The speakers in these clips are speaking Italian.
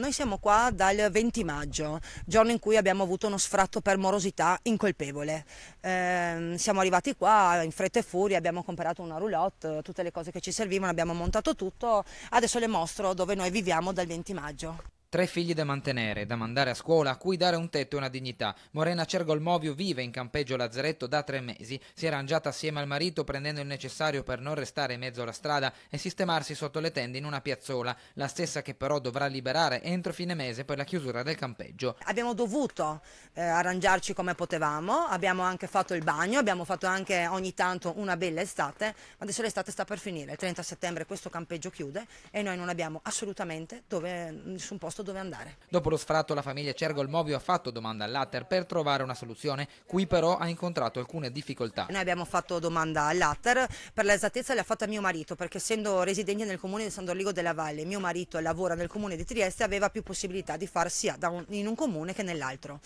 Noi siamo qua dal 20 maggio, giorno in cui abbiamo avuto uno sfratto per morosità incolpevole. Eh, siamo arrivati qua in fretta e furia, abbiamo comprato una roulotte, tutte le cose che ci servivano, abbiamo montato tutto. Adesso le mostro dove noi viviamo dal 20 maggio. Tre figli da mantenere, da mandare a scuola, a cui dare un tetto e una dignità. Morena Cergolmovio vive in campeggio Lazzaretto da tre mesi. Si è arrangiata assieme al marito prendendo il necessario per non restare in mezzo alla strada e sistemarsi sotto le tende in una piazzola, la stessa che però dovrà liberare entro fine mese per la chiusura del campeggio. Abbiamo dovuto eh, arrangiarci come potevamo, abbiamo anche fatto il bagno, abbiamo fatto anche ogni tanto una bella estate, ma adesso l'estate sta per finire. Il 30 settembre questo campeggio chiude e noi non abbiamo assolutamente dove, mm, nessun posto so dove andare. Dopo lo sfratto la famiglia Cergolmovio ha fatto domanda all'Atter per trovare una soluzione, qui però ha incontrato alcune difficoltà. Noi abbiamo fatto domanda all'Atter, per l'esattezza l'ha fatta mio marito, perché essendo residente nel comune di San Dorligo della Valle, mio marito lavora nel comune di Trieste, aveva più possibilità di far sia in un comune che nell'altro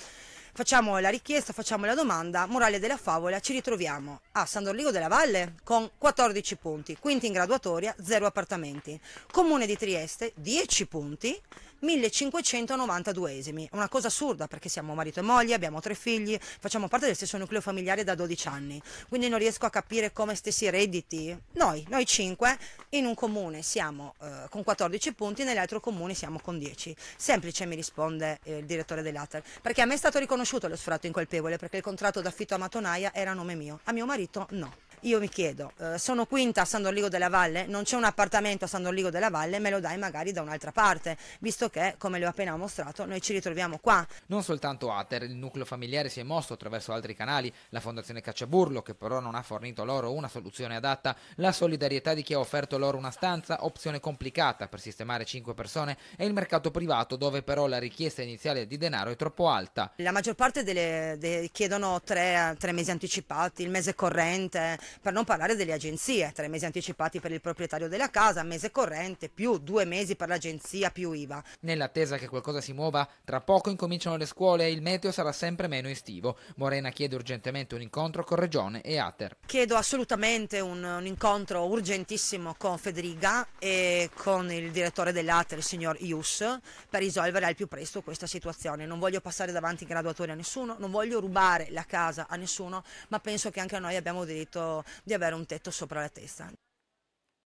facciamo la richiesta, facciamo la domanda, morale della favola, ci ritroviamo a San Dorligo della Valle con 14 punti, quinti in graduatoria, 0 appartamenti, comune di Trieste 10 punti, 1592esimi. Una cosa assurda perché siamo marito e moglie, abbiamo tre figli, facciamo parte del stesso nucleo familiare da 12 anni, quindi non riesco a capire come stessi redditi. Noi, noi cinque, in un comune siamo eh, con 14 punti, nell'altro comune siamo con 10. Semplice mi risponde eh, il direttore dell'Ater. perché a me è stato riconosciuto lo sfratto incolpevole perché il contratto d'affitto a Matonaia era a nome mio, a mio marito no. Io mi chiedo, eh, sono quinta a San Dorligo della Valle, non c'è un appartamento a San Dorligo della Valle, me lo dai magari da un'altra parte, visto che, come le ho appena mostrato, noi ci ritroviamo qua. Non soltanto Ater, il nucleo familiare si è mosso attraverso altri canali, la Fondazione Cacciaburlo, che però non ha fornito loro una soluzione adatta, la solidarietà di chi ha offerto loro una stanza, opzione complicata per sistemare cinque persone, e il mercato privato, dove però la richiesta iniziale di denaro è troppo alta. La maggior parte delle, de, chiedono tre, tre mesi anticipati, il mese corrente, per non parlare delle agenzie, tre mesi anticipati per il proprietario della casa, mese corrente, più due mesi per l'agenzia, più IVA. Nell'attesa che qualcosa si muova, tra poco incominciano le scuole e il meteo sarà sempre meno estivo. Morena chiede urgentemente un incontro con Regione e Ater. Chiedo assolutamente un, un incontro urgentissimo con Federica e con il direttore dell'Ater, il signor Ius, per risolvere al più presto questa situazione. Non voglio passare davanti in graduatoria a nessuno, non voglio rubare la casa a nessuno, ma penso che anche noi abbiamo diritto di avere un tetto sopra la testa.